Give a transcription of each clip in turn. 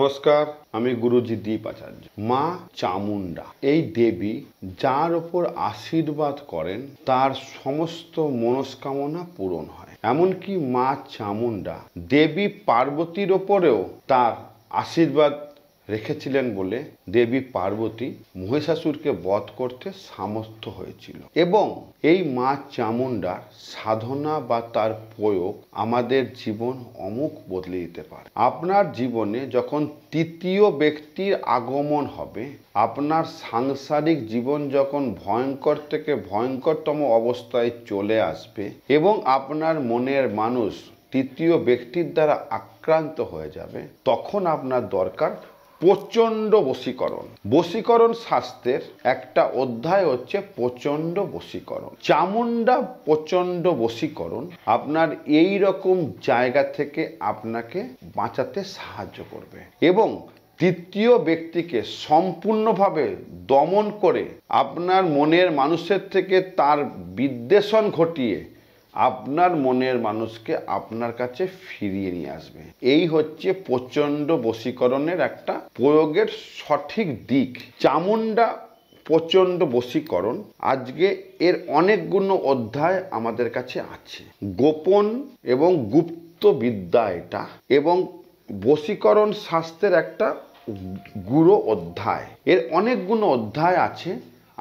নমস্কার আমি গুরুজি দীপ আচার্য মা চামুন্ডা এই দেবী যার ওপর আশীর্বাদ করেন তার সমস্ত মনস্কামনা পূরণ হয় এমনকি মা চামুন্ডা দেবী পার্বতীর ওপরেও তার আশীর্বাদ রেখেছিলেন বলে দেবী পার্বতী মহিষাসুরকে বধ করতে সামর্থ্য হয়েছিল এবং এই মা চামুণ্ডার সাধনা বা তার প্রয়োগ আমাদের জীবন অমুক বদলে দিতে পারে আপনার জীবনে যখন তৃতীয় ব্যক্তির আগমন হবে আপনার সাংসারিক জীবন যখন ভয়ঙ্কর থেকে ভয়ঙ্করতম অবস্থায় চলে আসবে এবং আপনার মনের মানুষ তৃতীয় ব্যক্তির দ্বারা আক্রান্ত হয়ে যাবে তখন আপনার দরকার প্রচণ্ড বশীকরণ বশীকরণ শাস্ত্রের একটা অধ্যায় হচ্ছে প্রচণ্ড বশীকরণ চামুন্ডা প্রচণ্ড বশীকরণ আপনার এই রকম জায়গা থেকে আপনাকে বাঁচাতে সাহায্য করবে এবং তৃতীয় ব্যক্তিকে সম্পূর্ণভাবে দমন করে আপনার মনের মানুষের থেকে তার বিদ্বেষণ ঘটিয়ে আপনার মনের মানুষকে আপনার কাছে ফিরিয়ে নিয়ে আসবে এই হচ্ছে প্রচণ্ড বশীকরণের একটা প্রয়োগের সঠিক দিক চামুন্ডা প্রচণ্ড বশীকরণ আজকে এর অনেকগুলো অধ্যায় আমাদের কাছে আছে গোপন এবং গুপ্ত বিদ্যা এটা এবং বশীকরণ শাস্ত্রের একটা গুরু অধ্যায় এর অনেকগুলো অধ্যায় আছে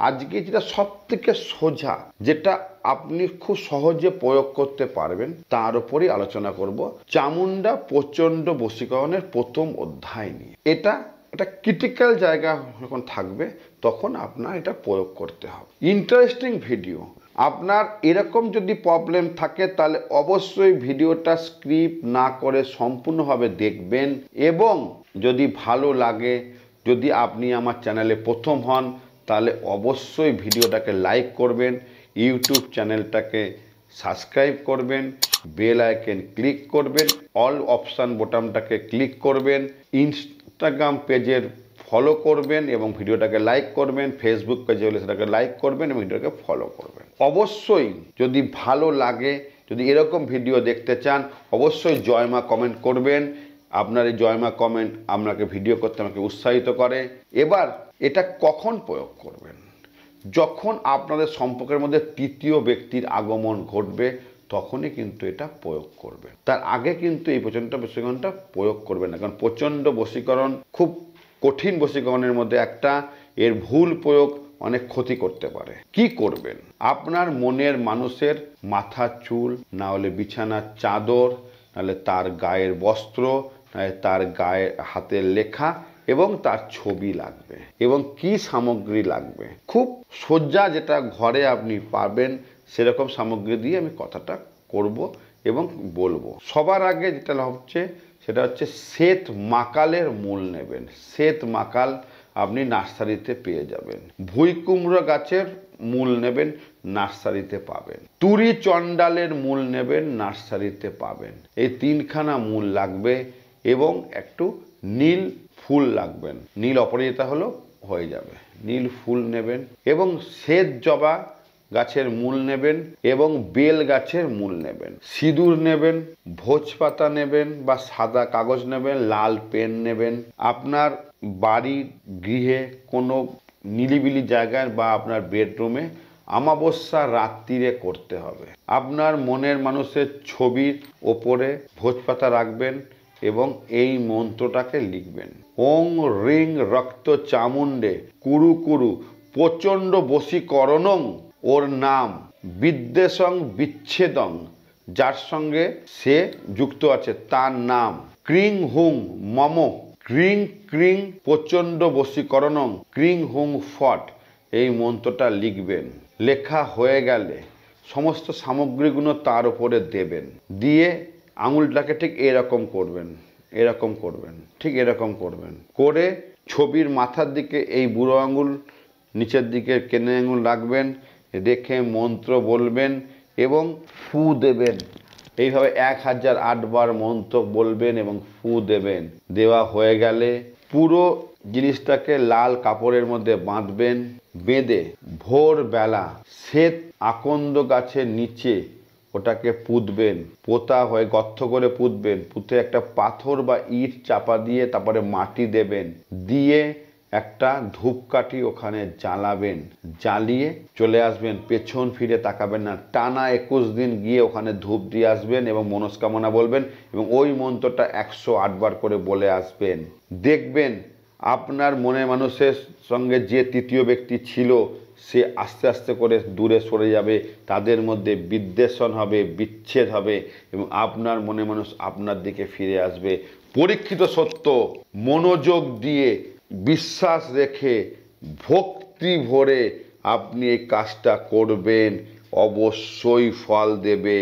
আজকে যেটা সব থেকে সোজা যেটা আপনি খুব সহজে প্রয়োগ করতে পারবেন তার উপরই আলোচনা করব চামুন্ডা প্রচণ্ড বশীকরণের প্রথম অধ্যায় নিয়ে এটা একটা ক্রিটিক্যাল জায়গা যখন থাকবে তখন আপনার এটা প্রয়োগ করতে হবে ইন্টারেস্টিং ভিডিও আপনার এরকম যদি প্রবলেম থাকে তাহলে অবশ্যই ভিডিওটা স্ক্রিপ না করে সম্পূর্ণভাবে দেখবেন এবং যদি ভালো লাগে যদি আপনি আমার চ্যানেলে প্রথম হন তাহলে অবশ্যই ভিডিওটাকে লাইক করবেন ইউটিউব চ্যানেলটাকে সাবস্ক্রাইব করবেন বেল আইকেন ক্লিক করবেন অল অপশান বোটামটাকে ক্লিক করবেন ইনস্টাগ্রাম পেজের ফলো করবেন এবং ভিডিওটাকে লাইক করবেন ফেসবুক পেজে হলে সেটাকে লাইক করবেন এবং ভিডিওটাকে ফলো করবেন অবশ্যই যদি ভালো লাগে যদি এরকম ভিডিও দেখতে চান অবশ্যই জয়মা কমেন্ট করবেন আপনার এই জয়মা কমেন্ট আপনাকে ভিডিও করতে আমাকে উৎসাহিত করে এবার এটা কখন প্রয়োগ করবেন যখন আপনাদের সম্পর্কের মধ্যে তৃতীয় ব্যক্তির আগমন ঘটবে তখনই কিন্তু এটা প্রয়োগ করবেন তার আগে কিন্তু এই প্রচণ্ড বশীকরণটা প্রয়োগ করবেন না কারণ প্রচণ্ড বশীকরণ খুব কঠিন বশীকরণের মধ্যে একটা এর ভুল প্রয়োগ অনেক ক্ষতি করতে পারে কি করবেন আপনার মনের মানুষের মাথা চুল না হলে বিছানার চাদর নাহলে তার গায়ের বস্ত্র তার গায়ে হাতের লেখা এবং তার ছবি লাগবে এবং কি সামগ্রী লাগবে খুব সজ্জা যেটা ঘরে আপনি পাবেন সেরকম সামগ্রী দিয়ে আমি কথাটা করব এবং বলবো সবার আগে যেটা হচ্ছে সেটা হচ্ছে শ্বেত মাকালের মূল নেবেন শ্বেত মাকাল আপনি নার্সারিতে পেয়ে যাবেন কুমড়ো গাছের মূল নেবেন নার্সারিতে পাবেন তুরি চণ্ডালের মূল নেবেন নার্সারিতে পাবেন এই তিনখানা মূল লাগবে এবং একটু নীল ফুল লাগবেন নীল অপরাজিতা হলো হয়ে যাবে নীল ফুল নেবেন এবং শ্বেত জবা গাছের মূল নেবেন এবং বেল গাছের মূল নেবেন সিঁদুর নেবেন ভোজ পাতা নেবেন বা সাদা কাগজ নেবেন লাল পেন নেবেন আপনার বাড়ির গৃহে কোনো নিলিবিলি জায়গায় বা আপনার বেডরুমে আমাবস্যা রাত্রিরে করতে হবে আপনার মনের মানুষের ছবির ওপরে ভোজ পাতা রাখবেন এবং এই মন্ত্রটাকে লিখবেন ওং রিং রক্ত চামুণ্ডে কুরু কুরু প্রচণ্ড বশীকরণং ওর নাম বিদ্বেষং বিচ্ছেদং যার সঙ্গে সে যুক্ত আছে তার নাম ক্রিং হুং মম ক্রিং ক্রিং প্রচণ্ড বশীকরণং ক্রিং হুং ফট এই মন্ত্রটা লিখবেন লেখা হয়ে গেলে সমস্ত সামগ্রীগুলো তার উপরে দেবেন দিয়ে আঙুলটাকে ঠিক এরকম করবেন এরকম করবেন ঠিক এরকম করবেন করে ছবির মাথার দিকে এই বুড়ো আঙুল নিচের দিকে কেনে আঙুল রাখবেন রেখে মন্ত্র বলবেন এবং ফু দেবেন এইভাবে এক হাজার আটবার মন্ত্র বলবেন এবং ফু দেবেন দেওয়া হয়ে গেলে পুরো জিনিসটাকে লাল কাপড়ের মধ্যে বাঁধবেন বেঁধে ভোরবেলা শ্বেত আকন্দ গাছের নিচে ওটাকে পুঁতবেন পোতা হয়ে গর্ত করে পুঁতবেন পুঁতে একটা পাথর বা ইট চাপা দিয়ে তারপরে মাটি দেবেন দিয়ে একটা ধূপকাঠি ওখানে জ্বালাবেন জ্বালিয়ে চলে আসবেন পেছন ফিরে তাকাবেন না টানা একুশ দিন গিয়ে ওখানে ধূপ দিয়ে আসবেন এবং মনস্কামনা বলবেন এবং ওই মন্ত্রটা একশো আটবার করে বলে আসবেন দেখবেন আপনার মনে মানুষের সঙ্গে যে তৃতীয় ব্যক্তি ছিল সে আস্তে আস্তে করে দূরে সরে যাবে তাদের মধ্যে বিদ্বেষণ হবে বিচ্ছেদ হবে এবং আপনার মনে মানুষ আপনার দিকে ফিরে আসবে পরীক্ষিত সত্য মনোযোগ দিয়ে বিশ্বাস রেখে ভক্তি ভরে আপনি এই কাজটা করবেন অবশ্যই ফল দেবে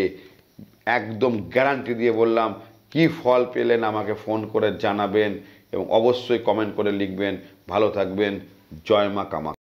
একদম গ্যারান্টি দিয়ে বললাম কি ফল পেলেন আমাকে ফোন করে জানাবেন এবং অবশ্যই কমেন্ট করে লিখবেন ভালো থাকবেন জয় মা কামা